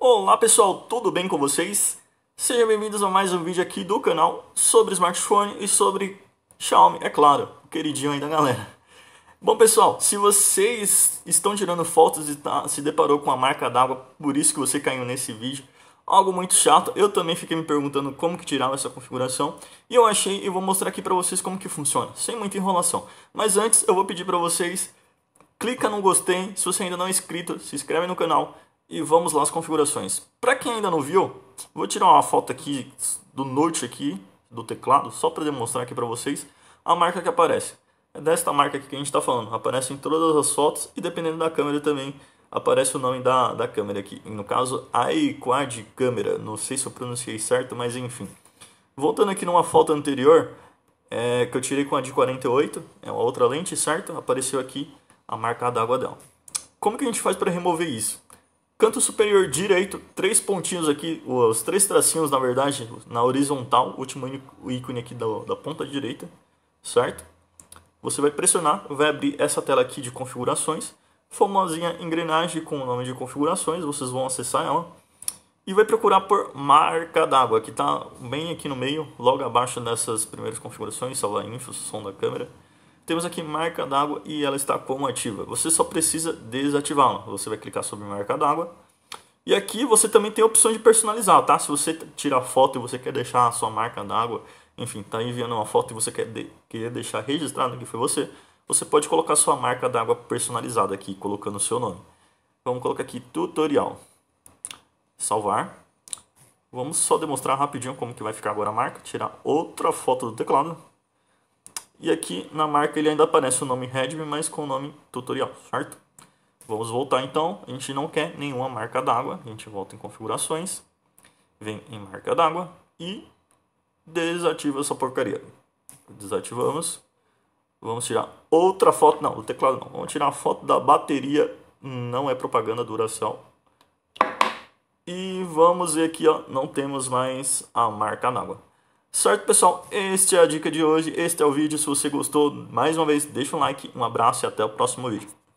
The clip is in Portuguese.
Olá pessoal, tudo bem com vocês? Sejam bem-vindos a mais um vídeo aqui do canal sobre smartphone e sobre Xiaomi, é claro, o queridinho aí da galera. Bom pessoal, se vocês estão tirando fotos e tá, se deparou com a marca d'água, por isso que você caiu nesse vídeo, algo muito chato, eu também fiquei me perguntando como que tirava essa configuração, e eu achei e vou mostrar aqui para vocês como que funciona, sem muita enrolação. Mas antes eu vou pedir para vocês, clica no gostei, se você ainda não é inscrito, se inscreve no canal, e vamos lá as configurações. Para quem ainda não viu, vou tirar uma foto aqui do note aqui, do teclado, só para demonstrar aqui para vocês a marca que aparece. É desta marca aqui que a gente está falando. Aparece em todas as fotos e dependendo da câmera também aparece o nome da, da câmera aqui. No caso, iQuad Câmera. Não sei se eu pronunciei certo, mas enfim. Voltando aqui numa foto anterior, é, que eu tirei com a de 48, é uma outra lente, certo? Apareceu aqui a marca d'água dela. Como que a gente faz para remover isso? Canto superior direito, três pontinhos aqui, os três tracinhos, na verdade, na horizontal, último ícone aqui da, da ponta direita, certo? Você vai pressionar, vai abrir essa tela aqui de configurações, famosinha engrenagem com o nome de configurações, vocês vão acessar ela. E vai procurar por marca d'água, que está bem aqui no meio, logo abaixo dessas primeiras configurações, salvar info, som da câmera. Temos aqui marca d'água e ela está como ativa. Você só precisa desativá-la. Você vai clicar sobre marca d'água. E aqui você também tem a opção de personalizar, tá? Se você tirar foto e você quer deixar a sua marca d'água, enfim, tá enviando uma foto e você quer, de, quer deixar registrado que foi você, você pode colocar sua marca d'água personalizada aqui, colocando o seu nome. Vamos colocar aqui tutorial. Salvar. Vamos só demonstrar rapidinho como que vai ficar agora a marca. Tirar outra foto do teclado. E aqui na marca ele ainda aparece o nome Redmi, mas com o nome tutorial, certo? Vamos voltar então, a gente não quer nenhuma marca d'água, a gente volta em configurações, vem em marca d'água e desativa essa porcaria. Desativamos, vamos tirar outra foto, não, o teclado não, vamos tirar a foto da bateria, não é propaganda duração. E vamos ver aqui, ó, não temos mais a marca d'água. Certo, pessoal? Este é a dica de hoje, este é o vídeo. Se você gostou, mais uma vez, deixa um like, um abraço e até o próximo vídeo.